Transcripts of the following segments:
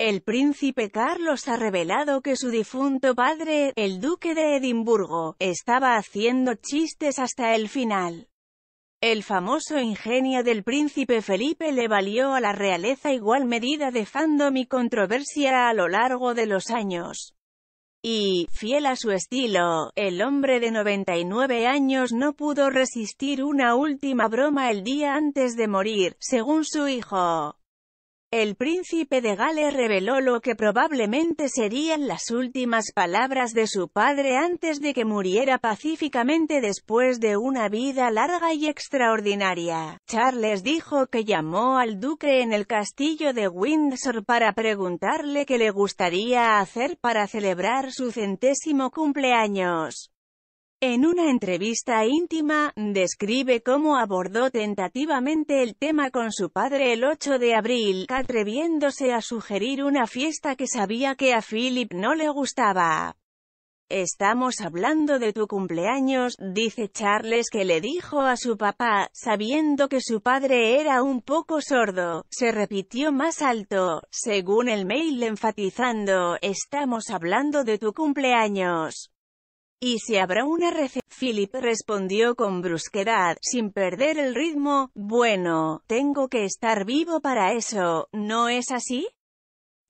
El príncipe Carlos ha revelado que su difunto padre, el duque de Edimburgo, estaba haciendo chistes hasta el final. El famoso ingenio del príncipe Felipe le valió a la realeza igual medida de fandom y controversia a lo largo de los años. Y, fiel a su estilo, el hombre de 99 años no pudo resistir una última broma el día antes de morir, según su hijo. El príncipe de Gales reveló lo que probablemente serían las últimas palabras de su padre antes de que muriera pacíficamente después de una vida larga y extraordinaria. Charles dijo que llamó al duque en el castillo de Windsor para preguntarle qué le gustaría hacer para celebrar su centésimo cumpleaños. En una entrevista íntima, describe cómo abordó tentativamente el tema con su padre el 8 de abril, atreviéndose a sugerir una fiesta que sabía que a Philip no le gustaba. Estamos hablando de tu cumpleaños, dice Charles que le dijo a su papá, sabiendo que su padre era un poco sordo, se repitió más alto, según el mail enfatizando, estamos hablando de tu cumpleaños. ¿Y si habrá una receta? Philip respondió con brusquedad, sin perder el ritmo, bueno, tengo que estar vivo para eso, ¿no es así?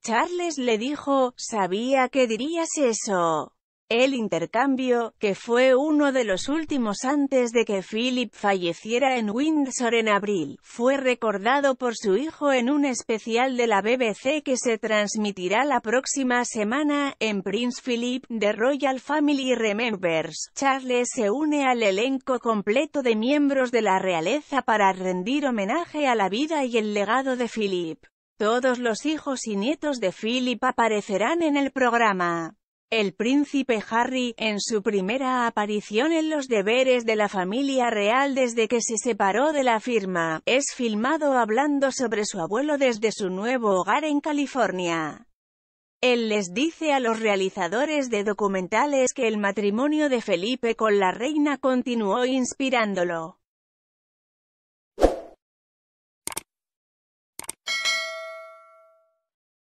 Charles le dijo, sabía que dirías eso. El intercambio, que fue uno de los últimos antes de que Philip falleciera en Windsor en abril, fue recordado por su hijo en un especial de la BBC que se transmitirá la próxima semana, en Prince Philip, The Royal Family Remembers. Charles se une al elenco completo de miembros de la realeza para rendir homenaje a la vida y el legado de Philip. Todos los hijos y nietos de Philip aparecerán en el programa. El príncipe Harry, en su primera aparición en los deberes de la familia real desde que se separó de la firma, es filmado hablando sobre su abuelo desde su nuevo hogar en California. Él les dice a los realizadores de documentales que el matrimonio de Felipe con la reina continuó inspirándolo.